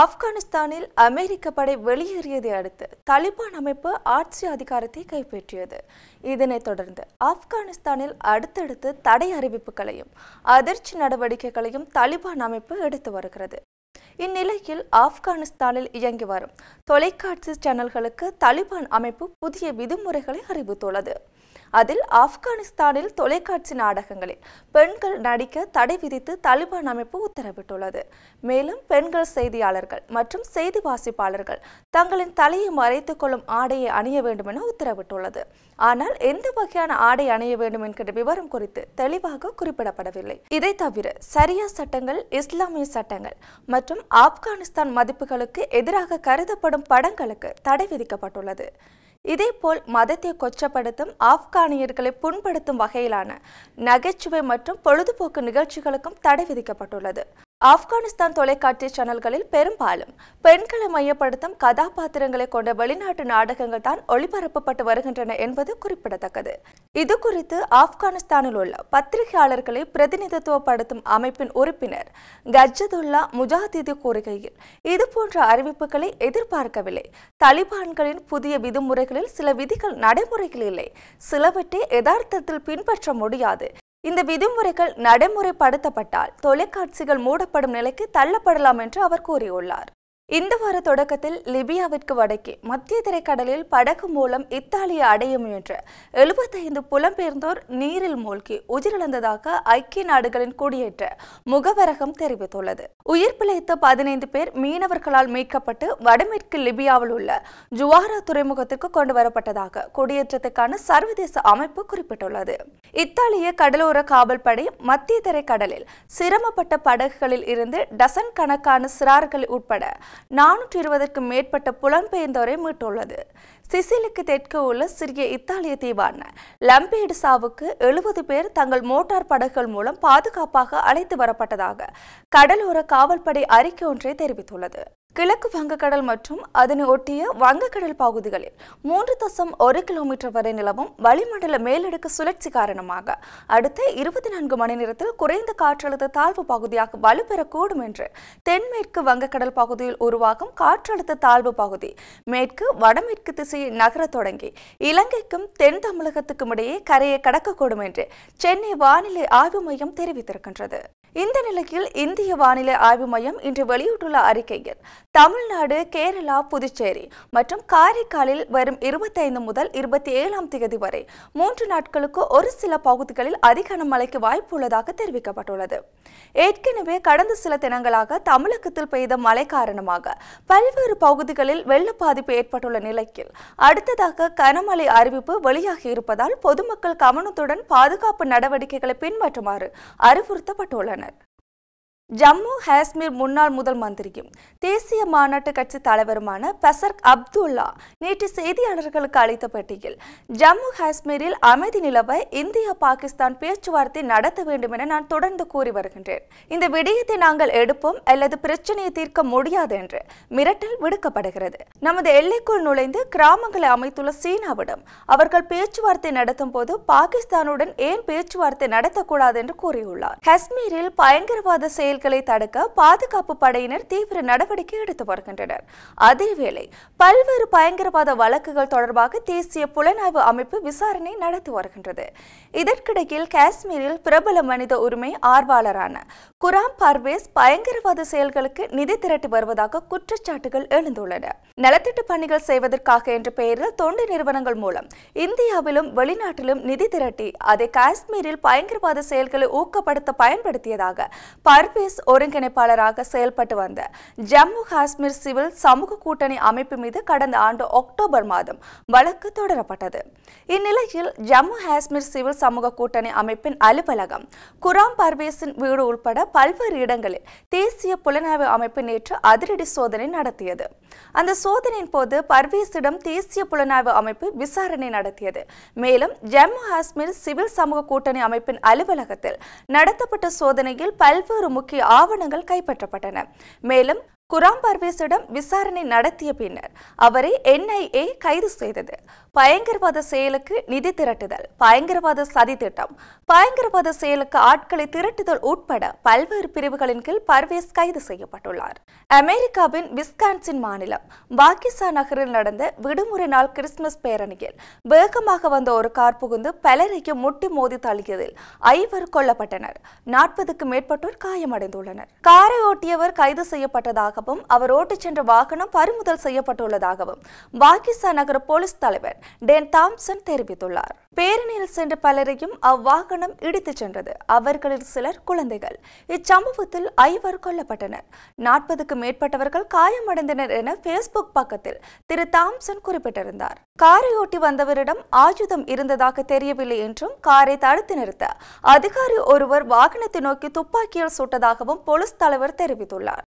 ஆப்கானிஸ்தானில் அமெரிக்க படை வெளியேறியதை அடுத்து தலிபான் அமைப்பு ஆட்சி அதிகாரத்தை கைப்பற்றியது இதனைத் தொடர்ந்து ஆப்கானிஸ்தானில் அடுத்தடுத்து தடை அறிவிப்புகளையும் அதிர்ச்சி நடவடிக்கைகளையும் தலிபான் அமைப்பு எடுத்து வருகிறது இந்நிலையில் ஆப்கானிஸ்தானில் இயங்கி வரும் தொலைக்காட்சி சேனல்களுக்கு தலிபான் அமைப்பு புதிய விதிமுறைகளை அறிவித்துள்ளது அதில் ஆப்கானிஸ்தானில் தொலைக்காட்சி நாடகங்களில் பெண்கள் நடிக்க தடை விதித்து தலிபான் அமைப்பு உத்தரவிட்டுள்ளது மேலும் பெண்கள் செய்தியாளர்கள் மற்றும் செய்தி வாசிப்பாளர்கள் தங்களின் தலையை மறைத்துக் கொள்ளும் ஆடையை அணிய வேண்டும் என உத்தரவிட்டுள்ளது ஆனால் எந்த வகையான ஆடை அணிய வேண்டும் என்கிற விவரம் குறித்து தெளிவாக குறிப்பிடப்படவில்லை இதை தவிர சரியா சட்டங்கள் இஸ்லாமிய சட்டங்கள் மற்றும் ஆப்கானிஸ்தான் மதிப்புகளுக்கு எதிராக கருதப்படும் படங்களுக்கு தடை விதிக்கப்பட்டுள்ளது இதேபோல் மதத்தை கொச்சப்படுத்தும் ஆப்கானியர்களை புண்படுத்தும் வகையிலான நகைச்சுவை மற்றும் பொழுதுபோக்கு நிகழ்ச்சிகளுக்கும் தடை விதிக்கப்பட்டுள்ளது ஆப்கானிஸ்தான் தொலைக்காட்சி சேனல்களில் பெரும்பாலும் பெண்களை மையப்படுத்தும் கதாபாத்திரங்களை கொண்ட வெளிநாட்டு நாடகங்கள் தான் ஒளிபரப்பப்பட்டு வருகின்றன என்பது குறிப்பிடத்தக்கது இது குறித்து ஆப்கானிஸ்தானில் உள்ள பத்திரிகையாளர்களை பிரதிநிதித்துவப்படுத்தும் அமைப்பின் உறுப்பினர் கஜதுல்லா முஜாதிதி கூறுகையில் இதுபோன்ற அறிவிப்புகளை எதிர்பார்க்கவில்லை தலிபான்களின் புதிய விதிமுறைகளில் சில விதிகள் நடைமுறைகள் இல்லை சிலவற்றை யதார்த்தத்தில் பின்பற்ற முடியாது இந்த விதிமுறைகள் நடைமுறைப்படுத்தப்பட்டால் தொலைக்காட்சிகள் மூடப்படும் நிலைக்கு தள்ளப்படலாம் என்று அவர் கூறியுள்ளார் இந்த வார தொடக்கத்தில் லிபியாவிற்கு வடக்கே மத்திய திரைக்கடலில் படகு மூலம் இத்தாலியை அடைய முயன்ற எழுபத்தைந்து புலம்பெயர்ந்தோர் நீரில் மூழ்கி உயிரிழந்ததாக ஐக்கிய நாடுகளின் குடியேற்ற முகவரகம் தெரிவித்துள்ளது உயிர் பிழைத்த பதினைந்து பேர் மீனவர்களால் மீட்கப்பட்டு வடமேற்கு லிபியாவில் உள்ள ஜுவாரா துறைமுகத்திற்கு கொண்டு வரப்பட்டதாக குடியேற்றத்துக்கான சர்வதேச அமைப்பு குறிப்பிட்டுள்ளது இத்தாலிய கடலோர காவல்படை மத்திய திரைக்கடலில் சிரமப்பட்ட படகுகளில் இருந்து டசன் கணக்கான சிறார்கள் உட்பட நானூற்றி இருபதற்கும் மேற்பட்ட புலம்பெயர்ந்தோரை மீட்டுள்ளது சிசிலுக்கு தெற்கே உள்ள சிறிய இத்தாலிய தீவான லம்பேடுசாவுக்கு எழுபது பேர் தங்கள் மோட்டார் படகுகள் மூலம் பாதுகாப்பாக அழைத்து வரப்பட்டதாக கடலோர காவல்படை அறிக்கை ஒன்றை தெரிவித்துள்ளது கிழக்கு வங்கக்கடல் மற்றும் அதனை ஒட்டிய வங்கக்கடல் பகுதிகளில் மூன்று தசம் ஒரு கிலோமீட்டர் வரை நிலவும் வளிமண்டல மேலடுக்கு சுழற்சி காரணமாக அடுத்த இருபத்தி நான்கு மணி நேரத்தில் குறைந்த காற்றழுத்த தாழ்வு பகுதியாக வலுப்பெறக்கூடும் என்று தென்மேற்கு வங்கக்கடல் பகுதியில் உருவாகும் காற்றழுத்த தாழ்வு பகுதி மேற்கு வடமேற்கு திசையை நகர தொடங்கி இலங்கைக்கும் தென் தமிழகத்துக்கும் இடையே கரையை கடக்கக்கூடும் என்று சென்னை வானிலை ஆய்வு மையம் தெரிவித்திருக்கின்றது இந்த நிலையில் இந்திய வானிலை ஆய்வு மையம் இன்று வெளியிட்டுள்ள அறிக்கையில் தமிழ்நாடு கேரளா புதுச்சேரி மற்றும் காரைக்காலில் வரும் இருபத்தைந்து முதல் இருபத்தி ஏழாம் தேதி வரை மூன்று நாட்களுக்கு ஒரு சில பகுதிகளில் அதிக மழைக்கு வாய்ப்பு உள்ளதாக தெரிவிக்கப்பட்டுள்ளது ஏற்கனவே கடந்த சில தினங்களாக தமிழகத்தில் பெய்த மழை காரணமாக பல்வேறு பகுதிகளில் வெள்ள பாதிப்பு ஏற்பட்டுள்ள நிலையில் அடுத்ததாக கனமழை அறிவிப்பு வெளியாகி இருப்பதால் பொதுமக்கள் கவனத்துடன் பாதுகாப்பு நடவடிக்கைகளை பின்பற்றுமாறு அறிவுறுத்தப்பட்டுள்ளன ஜம்மு காஷ்மீர் முன்னாள் முதல் மந்திரியும் தேசிய மாநாட்டு கட்சி தலைவருமான பசர்க் அப்துல்லா நேற்று செய்தியாளர்களுக்கு அளித்த பட்டியில் ஜம்மு காஷ்மீரில் அமைதி நிலவ இந்தியா பாகிஸ்தான் பேச்சுவார்த்தை நடத்த வேண்டும் என நான் தொடர்ந்து கூறி வருகின்றேன் இந்த விடயத்தை நாங்கள் எடுப்போம் அல்லது பிரச்சனையை தீர்க்க முடியாது என்று மிரட்டல் விடுக்கப்படுகிறது நமது எல்லைக்குள் நுழைந்து கிராமங்களை அமைத்துள்ள சீனாவிடம் அவர்கள் பேச்சுவார்த்தை நடத்தும் போது பாகிஸ்தானுடன் ஏன் பேச்சுவார்த்தை நடத்தக்கூடாது என்று கூறியுள்ளார் காஷ்மீரில் பயங்கரவாத செயல் செயல்களை தடுக்க பாதுகாப்பு படையினர் தீவிர நடவடிக்கை எடுத்து வருகின்றனர் அதேவேளை பல்வேறு பயங்கரவாத வழக்குகள் தொடர்பாக தேசிய புலனாய்வு அமைப்பு விசாரணை நடத்தி வருகின்றது இதற்கிடையில் காஷ்மீரில் பிரபல மனித உரிமை ஆர்வலரான குராம் பர்வேஸ் பயங்கரவாத செயல்களுக்கு நிதி திரட்டி வருவதாக குற்றச்சாட்டுகள் எழுந்துள்ளன நலத்திட்ட பணிகள் செய்வதற்காக என்ற பெயரில் தொண்டு நிறுவனங்கள் மூலம் இந்தியாவிலும் வெளிநாட்டிலும் நிதி திரட்டி அதை காஷ்மீரில் பயங்கரவாத செயல்களை ஊக்கப்படுத்த பயன்படுத்தியதாக பர்வேஸ் பிரதேஷ் ஒருங்கிணைப்பாளராக செயல்பட்டு வந்த ஜம்மு காஷ்மீர் சிவில் சமூக கூட்டணி அமைப்பு மீது கடந்த ஆண்டு அக்டோபர் மாதம் வழக்கு தொடரப்பட்டது இந்நிலையில் ஜம்மு காஷ்மீர் சிவில் சமூக கூட்டணி அமைப்பின் அலுவலகம் குராம் பர்வேசின் வீடு உட்பட பல்வேறு இடங்களில் தேசிய புலனாய்வு அமைப்பு நேற்று அதிரடி சோதனை நடத்தியது அந்த சோதனையின் போது பர்வேசிடம் தேசிய புலனாய்வு அமைப்பு விசாரணை நடத்தியது மேலும் ஜம்மு காஷ்மீர் சிவில் சமூக கூட்டணி அமைப்பின் அலுவலகத்தில் நடத்தப்பட்ட சோதனையில் பல்வேறு முக்கிய முக்கிய ஆவணங்கள் கைப்பற்றப்பட்டன மேலும் குராம் பர்வேஸிடம் விசாரணை நடத்திய பின்னர் அவரை என்ஐஏ கைது செய்தது பயங்கரவாத செயலுக்கு நிதி திரட்டுதல் பயங்கரவாத சதி திட்டம் பயங்கரவாத செயலுக்கு ஆட்களை திரட்டுதல் உட்பட பல்வேறு பிரிவுகளின் கீழ் பர்வேஸ் கைது செய்யப்பட்டுள்ளார் அமெரிக்காவின் விஸ்கான்சின் மாநிலம் பாகிசா நகரில் நடந்த விடுமுறை நாள் கிறிஸ்துமஸ் பேரணியில் வேகமாக வந்த ஒரு கார் புகுந்து பலரையும் முட்டி மோதி தள்ளியதில் ஐவர் கொல்லப்பட்டனர் நாற்பதுக்கு மேற்பட்டோர் காயமடைந்துள்ளனர் காரை ஓட்டியவர் கைது செய்யப்பட்டதாகவும் அவர் ஓட்டிச் சென்ற வாகனம் பறிமுதல் செய்யப்பட்டுள்ளதாகவும் பாகிஸ்தான் நகர போலீஸ் தலைவர் டேன் தாம்சன் தெரிவித்துள்ளார் பேரணியில் சென்ற பலரையும் அவ்வாகனம் இடித்துச் சென்றது அவர்களில் சிலர் குழந்தைகள் இச்சம்பவத்தில் ஐவர் கொல்லப்பட்டனர் நாற்பதுக்கு மேற்பட்டவர்கள் காயமடைந்தனர் என பேஸ்புக் பக்கத்தில் திரு தாம்சன் குறிப்பிட்டிருந்தார் காரையொட்டி வந்தவரிடம் ஆயுதம் இருந்ததாக தெரியவில்லை என்றும் காரை தடுத்து நிறுத்த அதிகாரி ஒருவர் வாகனத்தை நோக்கி துப்பாக்கியால் சுட்டதாகவும் போலீஸ் தலைவர் தெரிவித்துள்ளார்